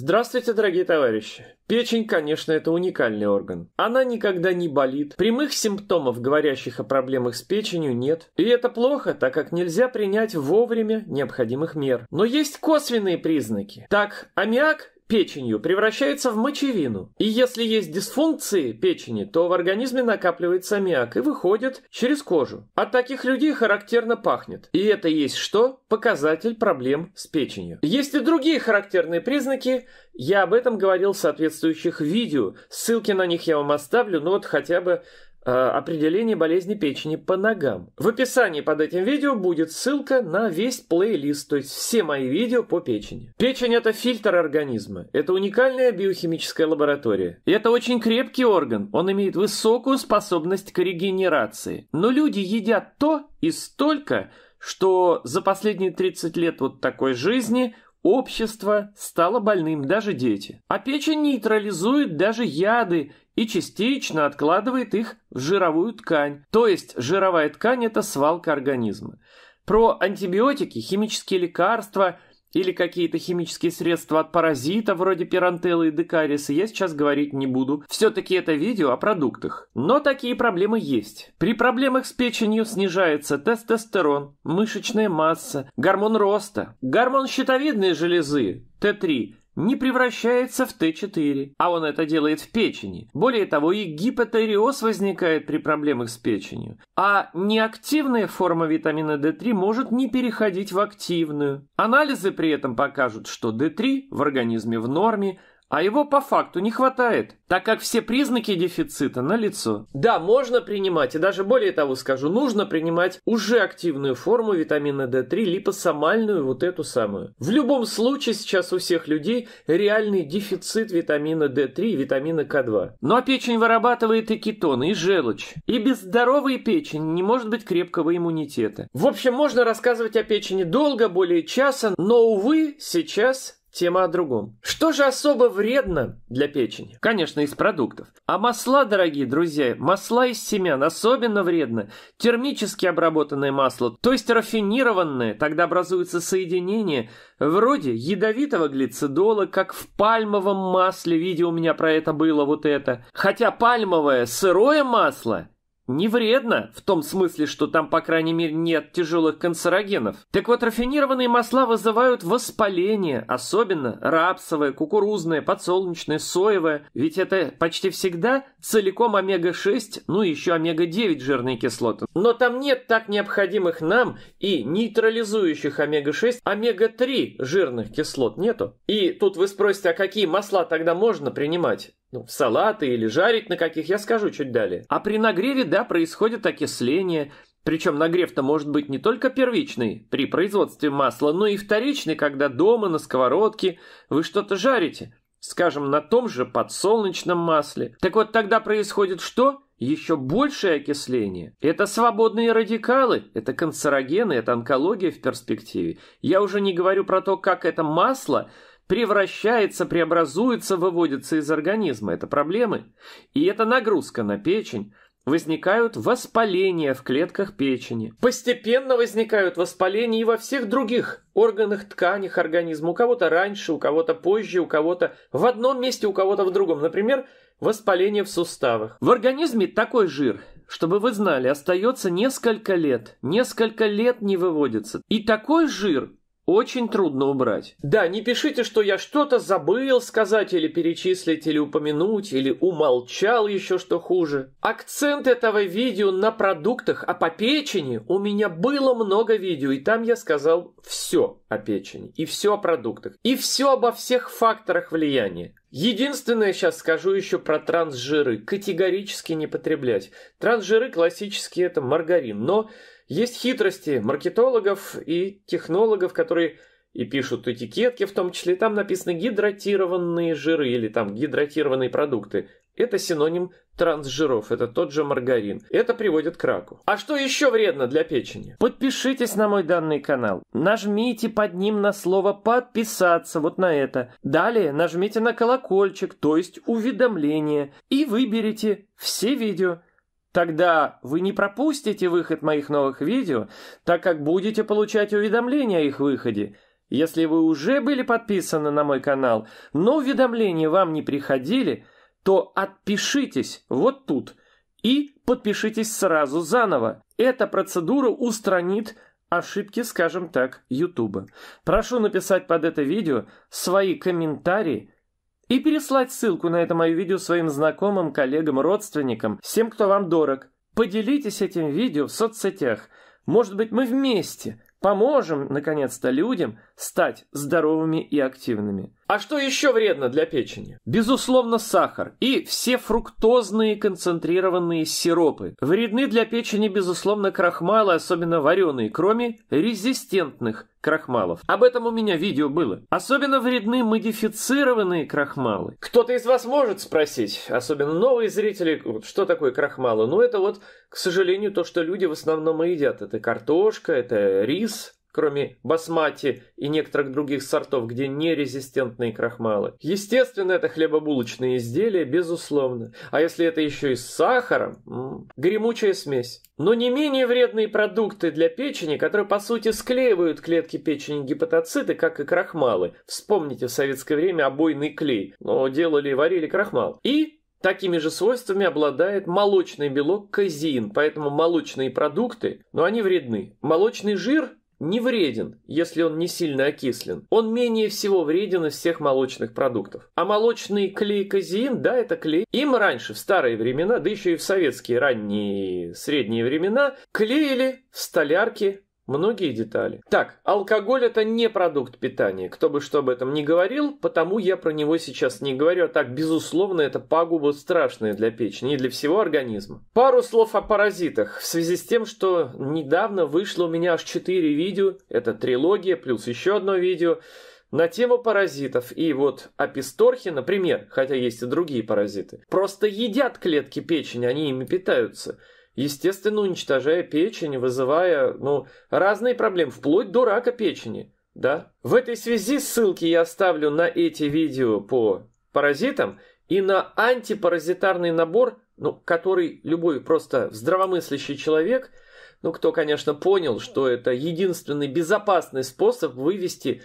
Здравствуйте, дорогие товарищи. Печень, конечно, это уникальный орган. Она никогда не болит. Прямых симптомов, говорящих о проблемах с печенью, нет. И это плохо, так как нельзя принять вовремя необходимых мер. Но есть косвенные признаки. Так, аммиак печенью превращается в мочевину. И если есть дисфункции печени, то в организме накапливается аммиак и выходит через кожу. От таких людей характерно пахнет. И это есть что? Показатель проблем с печенью. Есть и другие характерные признаки. Я об этом говорил в соответствующих видео. Ссылки на них я вам оставлю, но ну вот хотя бы Э, определение болезни печени по ногам. В описании под этим видео будет ссылка на весь плейлист, то есть все мои видео по печени. Печень – это фильтр организма, это уникальная биохимическая лаборатория. И это очень крепкий орган, он имеет высокую способность к регенерации. Но люди едят то и столько, что за последние 30 лет вот такой жизни – Общество стало больным даже дети. А печень нейтрализует даже яды и частично откладывает их в жировую ткань. То есть жировая ткань – это свалка организма. Про антибиотики, химические лекарства – или какие-то химические средства от паразита вроде пирантеллы и декариса, я сейчас говорить не буду. Все-таки это видео о продуктах. Но такие проблемы есть. При проблемах с печенью снижается тестостерон, мышечная масса, гормон роста, гормон щитовидной железы, Т3, не превращается в Т4, а он это делает в печени. Более того, и гипотериоз возникает при проблемах с печенью. А неактивная форма витамина D3 может не переходить в активную. Анализы при этом покажут, что D3 в организме в норме, а его по факту не хватает, так как все признаки дефицита налицо. Да, можно принимать, и даже более того скажу, нужно принимать уже активную форму витамина D3, липосомальную, вот эту самую. В любом случае сейчас у всех людей реальный дефицит витамина D3 и витамина К2. Но печень вырабатывает и кетоны, и желчь. И без здоровой печени не может быть крепкого иммунитета. В общем, можно рассказывать о печени долго, более часа, но, увы, сейчас Тема о другом. Что же особо вредно для печени? Конечно, из продуктов. А масла, дорогие друзья, масла из семян особенно вредны. Термически обработанное масло, то есть рафинированное, тогда образуется соединение вроде ядовитого глицидола, как в пальмовом масле, видео у меня про это было вот это. Хотя пальмовое сырое масло не вредно, в том смысле, что там, по крайней мере, нет тяжелых канцерогенов. Так вот, рафинированные масла вызывают воспаление, особенно рапсовое, кукурузное, подсолнечное, соевое, ведь это почти всегда целиком омега-6, ну и еще омега-9 жирные кислоты. Но там нет так необходимых нам и нейтрализующих омега-6, омега-3 жирных кислот нету. И тут вы спросите, а какие масла тогда можно принимать? ну, в салаты или жарить на каких, я скажу чуть далее. А при нагреве, да, происходит окисление, причем нагрев-то может быть не только первичный при производстве масла, но и вторичный, когда дома на сковородке вы что-то жарите, скажем, на том же подсолнечном масле. Так вот тогда происходит что? Еще большее окисление. Это свободные радикалы, это канцерогены, это онкология в перспективе. Я уже не говорю про то, как это масло превращается, преобразуется, выводится из организма. Это проблемы. И это нагрузка на печень. Возникают воспаления в клетках печени. Постепенно возникают воспаления и во всех других органах, тканях организма. У кого-то раньше, у кого-то позже, у кого-то в одном месте, у кого-то в другом. Например, воспаление в суставах. В организме такой жир, чтобы вы знали, остается несколько лет. Несколько лет не выводится. И такой жир очень трудно убрать. Да, не пишите, что я что-то забыл сказать или перечислить, или упомянуть, или умолчал еще что хуже. Акцент этого видео на продуктах, а по печени у меня было много видео, и там я сказал все о печени, и все о продуктах, и все обо всех факторах влияния. Единственное, сейчас скажу еще про трансжиры. Категорически не потреблять. Трансжиры классические это маргарин, но есть хитрости маркетологов и технологов, которые и пишут этикетки, в том числе там написаны гидратированные жиры или там гидратированные продукты. Это синоним трансжиров, это тот же маргарин. Это приводит к раку. А что еще вредно для печени? Подпишитесь на мой данный канал. Нажмите под ним на слово «подписаться», вот на это. Далее нажмите на колокольчик, то есть уведомление, и выберите все видео. Тогда вы не пропустите выход моих новых видео, так как будете получать уведомления о их выходе. Если вы уже были подписаны на мой канал, но уведомления вам не приходили, то отпишитесь вот тут и подпишитесь сразу заново. Эта процедура устранит ошибки, скажем так, YouTube. Прошу написать под это видео свои комментарии – и переслать ссылку на это мое видео своим знакомым, коллегам, родственникам, всем, кто вам дорог. Поделитесь этим видео в соцсетях. Может быть, мы вместе поможем, наконец-то, людям стать здоровыми и активными. А что еще вредно для печени? Безусловно, сахар и все фруктозные концентрированные сиропы. Вредны для печени, безусловно, крахмалы, особенно вареные, кроме резистентных крахмалов. Об этом у меня видео было. Особенно вредны модифицированные крахмалы. Кто-то из вас может спросить, особенно новые зрители, что такое крахмалы? Ну, это вот, к сожалению, то, что люди в основном и едят. Это картошка, это рис, кроме басмати и некоторых других сортов, где нерезистентные крахмалы. Естественно, это хлебобулочные изделия, безусловно. А если это еще и с сахаром, м-м, гремучая смесь. Но не менее вредные продукты для печени, которые по сути склеивают клетки печени гепатоциты, как и крахмалы. Вспомните в советское время обойный клей, но делали и варили крахмал. И Такими же свойствами обладает молочный белок казин, поэтому молочные продукты, но они вредны. Молочный жир не вреден, если он не сильно окислен. Он менее всего вреден из всех молочных продуктов. А молочный клей казеин, да, это клей. Им раньше, в старые времена, да еще и в советские ранние средние времена, клеили в столярке Многие детали. Так, алкоголь это не продукт питания. Кто бы что об этом не говорил, потому я про него сейчас не говорю. А так, безусловно, это пагуба страшная для печени и для всего организма. Пару слов о паразитах. В связи с тем, что недавно вышло у меня аж 4 видео. Это трилогия, плюс еще одно видео на тему паразитов. И вот аписторхи, например, хотя есть и другие паразиты, просто едят клетки печени, они ими питаются естественно, уничтожая печень, вызывая, ну, разные проблемы, вплоть до рака печени, да? В этой связи ссылки я оставлю на эти видео по паразитам и на антипаразитарный набор, ну, который любой просто здравомыслящий человек, ну, кто, конечно, понял, что это единственный безопасный способ вывести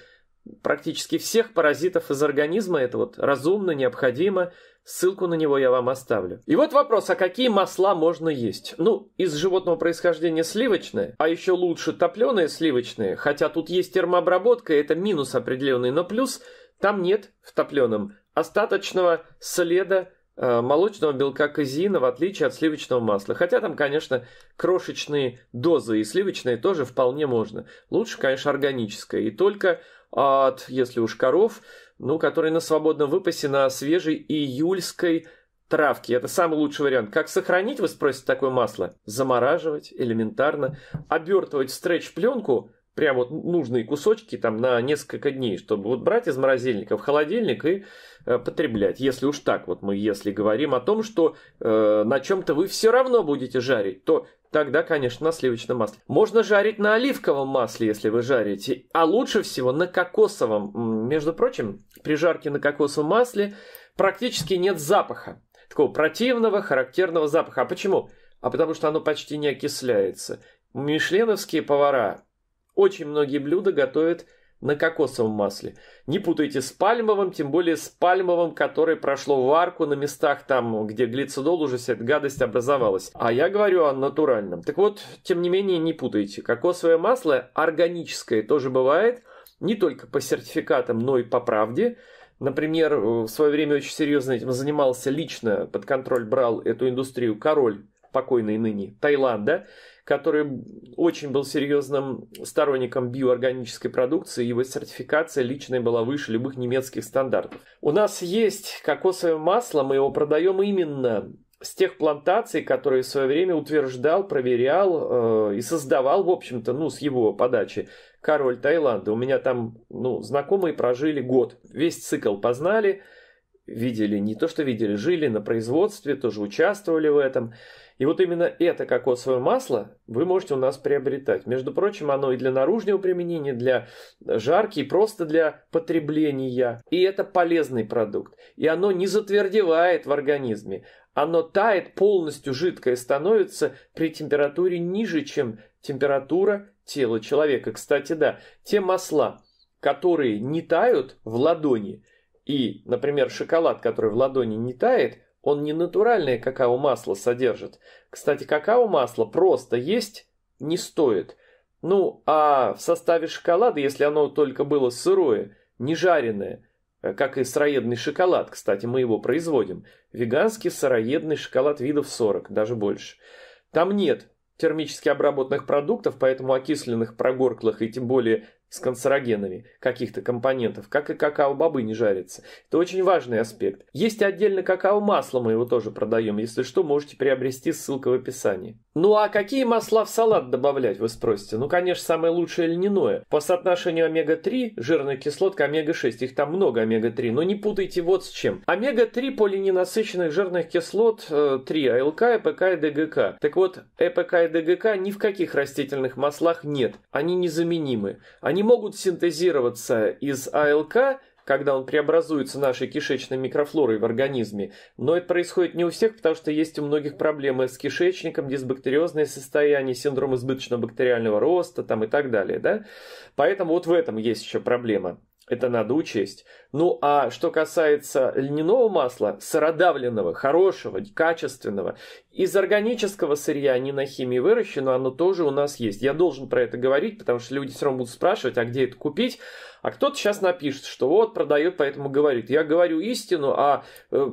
практически всех паразитов из организма. Это вот разумно, необходимо. Ссылку на него я вам оставлю. И вот вопрос, а какие масла можно есть? Ну, из животного происхождения сливочное, а еще лучше топленые сливочные, хотя тут есть термообработка, это минус определенный, но плюс там нет в топленом остаточного следа Э, молочного белка казеина в отличие от сливочного масла. Хотя там, конечно, крошечные дозы и сливочные тоже вполне можно. Лучше, конечно, органическое. И только от, если уж коров, ну, которые на свободном выпасе на свежей июльской травке, Это самый лучший вариант. Как сохранить, вы спросите, такое масло? Замораживать элементарно. Обертывать в стретч-пленку – прям вот нужные кусочки там на несколько дней, чтобы вот брать из морозильника в холодильник и э, потреблять. Если уж так вот мы, если говорим о том, что э, на чем-то вы все равно будете жарить, то тогда, конечно, на сливочном масле. Можно жарить на оливковом масле, если вы жарите, а лучше всего на кокосовом. Между прочим, при жарке на кокосовом масле практически нет запаха. Такого противного, характерного запаха. А почему? А потому что оно почти не окисляется. Мишленовские повара очень многие блюда готовят на кокосовом масле. Не путайте с пальмовым, тем более с пальмовым, которое прошло варку на местах там, где глицидол уже вся эта гадость образовалась. А я говорю о натуральном. Так вот, тем не менее, не путайте. Кокосовое масло органическое тоже бывает, не только по сертификатам, но и по правде. Например, э, в свое время очень серьезно этим занимался лично, под контроль брал эту индустрию король покойный ныне Таиланда который очень был серьезным сторонником биоорганической продукции, его сертификация личная была выше любых немецких стандартов. У нас есть кокосовое масло, мы его продаем именно с тех плантаций, которые в свое время утверждал, проверял э, и создавал, в общем-то, ну, с его подачи, король Таиланда. У меня там, ну, знакомые прожили год, весь цикл познали, видели, не то что видели, жили на производстве, тоже участвовали в этом. И вот именно это кокосовое масло вы можете у нас приобретать. Между прочим, оно и для наружного применения, для жарки, и просто для потребления. И это полезный продукт. И оно не затвердевает в организме. Оно тает полностью жидкое, становится при температуре ниже, чем температура тела человека. Кстати, да, те масла, которые не тают в ладони – и, например, шоколад, который в ладони не тает, он не натуральное какао-масло содержит. Кстати, какао-масло просто есть не стоит. Ну, а в составе шоколада, если оно только было сырое, не жареное, э, как и сыроедный шоколад, кстати, мы его производим, веганский сыроедный шоколад видов 40, даже больше. Там нет термически обработанных продуктов, поэтому окисленных, прогорклых и тем более с канцерогенами каких-то компонентов, как и какао-бобы не жарится. Это очень важный аспект. Есть отдельно какао-масло, мы его тоже продаем. Если что, можете приобрести, ссылка в описании. Ну а какие масла в салат добавлять, вы спросите? Ну, конечно, самое лучшее льняное. По соотношению омега-3 жирных кислот к омега-6, их там много омега-3, но не путайте вот с чем. Омега-3 полиненасыщенных жирных кислот 3, э, АЛК, ЭПК и ДГК. Так вот, ЭПК и ДГК ни в каких растительных маслах нет, они незаменимы. Они могут синтезироваться из АЛК, когда он преобразуется нашей кишечной микрофлорой в организме. Но это происходит не у всех, потому что есть у многих проблемы с кишечником, дисбактериозное состояние, синдром избыточного бактериального роста там, и так далее. Да? Поэтому вот в этом есть еще проблема. Это надо учесть. Ну а что касается льняного масла, сородавленного, хорошего, качественного, из органического сырья, а не на химии выращено, оно тоже у нас есть. Я должен про это говорить, потому что люди все равно будут спрашивать, а где это купить. А кто-то сейчас напишет, что вот продает, поэтому говорит. Я говорю истину, а э,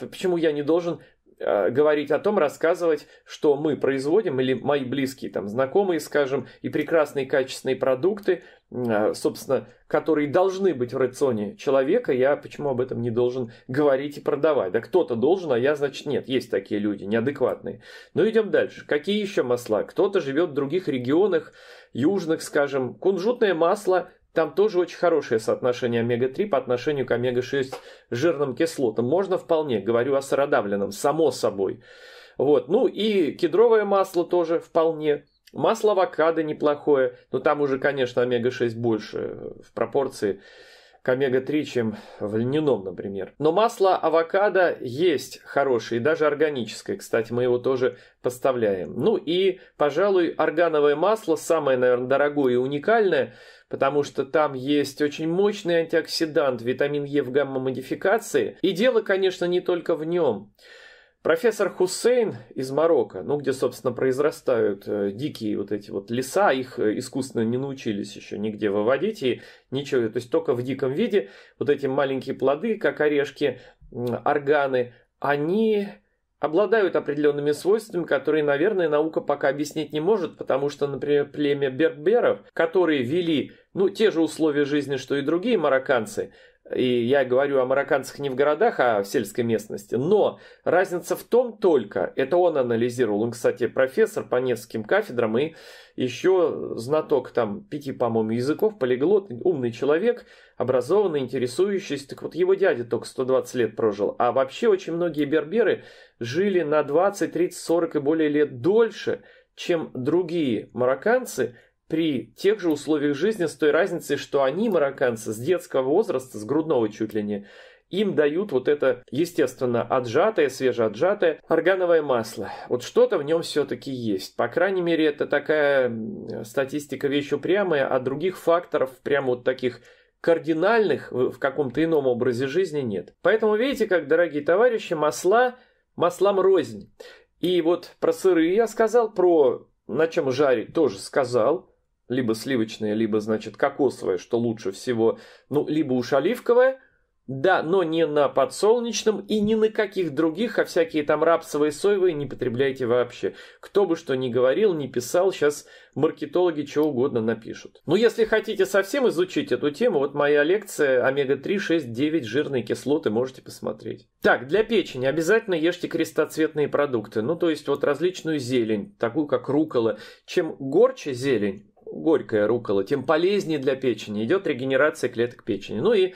почему я не должен э, говорить о том, рассказывать, что мы производим, или мои близкие, там, знакомые, скажем, и прекрасные качественные продукты, Э, собственно, которые должны быть в рационе человека, я почему об этом не должен говорить и продавать? Да кто-то должен, а я, значит, нет. Есть такие люди, неадекватные. Но ну, идем дальше. Какие еще масла? Кто-то живет в других регионах, южных, скажем. Кунжутное масло там тоже очень хорошее соотношение омега-3 по отношению к омега-6 жирным кислотам. Можно вполне, говорю о сыродавленном, само собой. Вот. Ну и кедровое масло тоже вполне. Масло авокадо неплохое, но там уже, конечно, омега-6 больше э, в пропорции к омега-3, чем в льняном, например. Но масло авокадо есть хорошее, и даже органическое, кстати, мы его тоже поставляем. Ну и, пожалуй, органовое масло, самое, наверное, дорогое и уникальное, потому что там есть очень мощный антиоксидант, витамин Е в гамма-модификации. И дело, конечно, не только в нем. Профессор Хусейн из Марокко, ну где, собственно, произрастают э, дикие вот эти вот леса, их э, искусственно не научились еще нигде выводить, и ничего, то есть только в диком виде вот эти маленькие плоды, как орешки, органы, они обладают определенными свойствами, которые, наверное, наука пока объяснить не может, потому что, например, племя берберов, которые вели, ну, те же условия жизни, что и другие марокканцы – и я говорю о марокканцах не в городах, а в сельской местности. Но разница в том только, это он анализировал, он, кстати, профессор по нескольким кафедрам и еще знаток там пяти, по-моему, языков, полиглот, умный человек, образованный, интересующийся. Так вот, его дядя только 120 лет прожил. А вообще очень многие берберы жили на 20, 30, 40 и более лет дольше, чем другие марокканцы – при тех же условиях жизни с той разницей, что они, марокканцы, с детского возраста, с грудного чуть ли не, им дают вот это, естественно, отжатое, свежеотжатое органовое масло. Вот что-то в нем все-таки есть. По крайней мере, это такая статистика вещь упрямая, а других факторов прямо вот таких кардинальных в каком-то ином образе жизни нет. Поэтому видите, как, дорогие товарищи, масла маслам рознь. И вот про сыры я сказал, про на чем жарить тоже сказал – либо сливочное, либо, значит, кокосовое, что лучше всего, ну, либо уж оливковое, да, но не на подсолнечном и не на каких других, а всякие там рапсовые, соевые не потребляйте вообще. Кто бы что ни говорил, ни писал, сейчас маркетологи чего угодно напишут. Ну, если хотите совсем изучить эту тему, вот моя лекция омега-3, 6, 9 жирные кислоты, можете посмотреть. Так, для печени обязательно ешьте крестоцветные продукты, ну, то есть вот различную зелень, такую как рукола. Чем горче зелень, горькая рукола, тем полезнее для печени. Идет регенерация клеток печени. Ну и,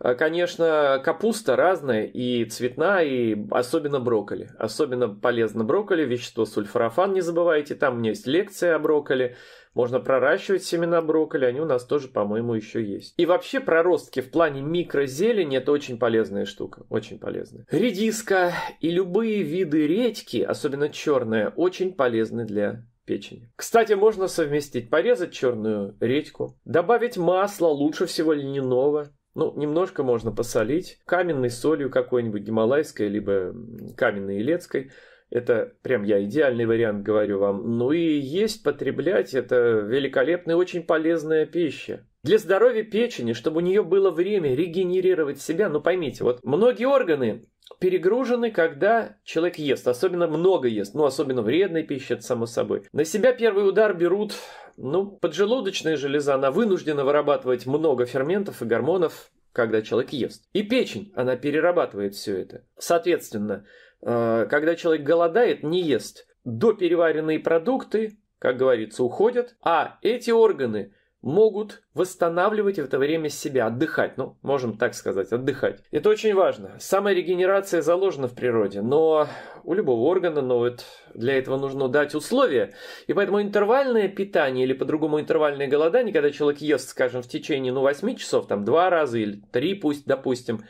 э, конечно, капуста разная, и цветная, и особенно брокколи. Особенно полезно брокколи, вещество сульфорафан, не забывайте. Там у меня есть лекция о брокколи. Можно проращивать семена брокколи, они у нас тоже, по-моему, еще есть. И вообще проростки в плане микрозелени – это очень полезная штука, очень полезная. Редиска и любые виды редьки, особенно черная, очень полезны для печени. Кстати, можно совместить порезать черную редьку, добавить масло, лучше всего льняного, ну, немножко можно посолить каменной солью какой-нибудь гималайской, либо каменной илецкой. Это прям я идеальный вариант говорю вам. Ну и есть, потреблять, это великолепная, очень полезная пища. Для здоровья печени, чтобы у нее было время регенерировать себя, ну поймите, вот многие органы перегружены, когда человек ест, особенно много ест, ну особенно вредной пищи, это само собой. На себя первый удар берут, ну, поджелудочная железа, она вынуждена вырабатывать много ферментов и гормонов, когда человек ест. И печень, она перерабатывает все это. Соответственно, э, когда человек голодает, не ест, допереваренные продукты, как говорится, уходят, а эти органы – могут восстанавливать в это время себя, отдыхать, ну, можем так сказать, отдыхать. Это очень важно. Саморегенерация заложена в природе, но у любого органа, но вот для этого нужно дать условия. И поэтому интервальное питание или по-другому интервальное голодание, когда человек ест, скажем, в течение, ну, 8 часов, там, 2 раза или 3, пусть, допустим,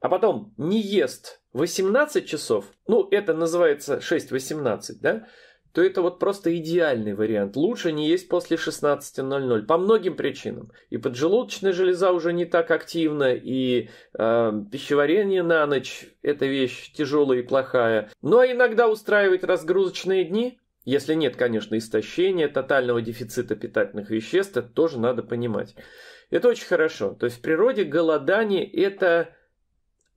а потом не ест 18 часов, ну, это называется 6-18, да, то это вот просто идеальный вариант. Лучше не есть после 16.00 по многим причинам. И поджелудочная железа уже не так активна, и э, пищеварение на ночь – это вещь тяжелая и плохая. Ну а иногда устраивать разгрузочные дни, если нет, конечно, истощения, тотального дефицита питательных веществ, это тоже надо понимать. Это очень хорошо. То есть в природе голодание – это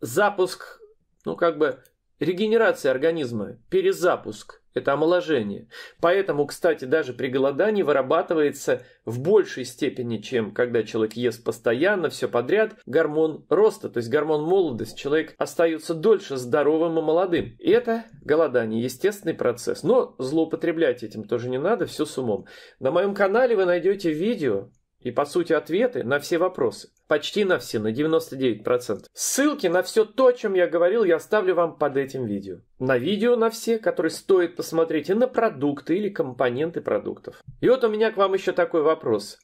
запуск, ну как бы регенерация организма, перезапуск – это омоложение. Поэтому, кстати, даже при голодании вырабатывается в большей степени, чем когда человек ест постоянно, все подряд, гормон роста, то есть гормон молодости. Человек остается дольше здоровым и молодым. И это голодание, естественный процесс. Но злоупотреблять этим тоже не надо, все с умом. На моем канале вы найдете видео, и, по сути, ответы на все вопросы. Почти на все, на 99%. Ссылки на все то, о чем я говорил, я оставлю вам под этим видео. На видео на все, которые стоит посмотреть, и на продукты или компоненты продуктов. И вот у меня к вам еще такой вопрос.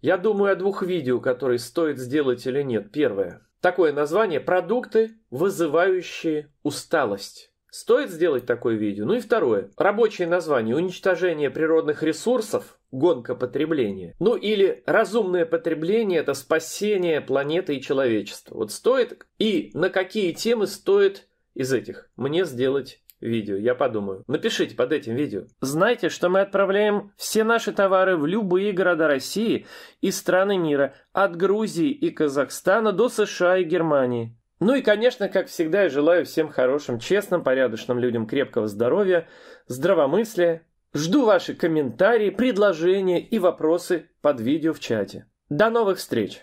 Я думаю о двух видео, которые стоит сделать или нет. Первое. Такое название «Продукты, вызывающие усталость». Стоит сделать такое видео? Ну и второе. Рабочее название «Уничтожение природных ресурсов гонка потребления. Ну или разумное потребление – это спасение планеты и человечества. Вот стоит и на какие темы стоит из этих мне сделать видео, я подумаю. Напишите под этим видео. Знайте, что мы отправляем все наши товары в любые города России и страны мира, от Грузии и Казахстана до США и Германии. Ну и, конечно, как всегда, я желаю всем хорошим, честным, порядочным людям крепкого здоровья, здравомыслия, Жду ваши комментарии, предложения и вопросы под видео в чате. До новых встреч!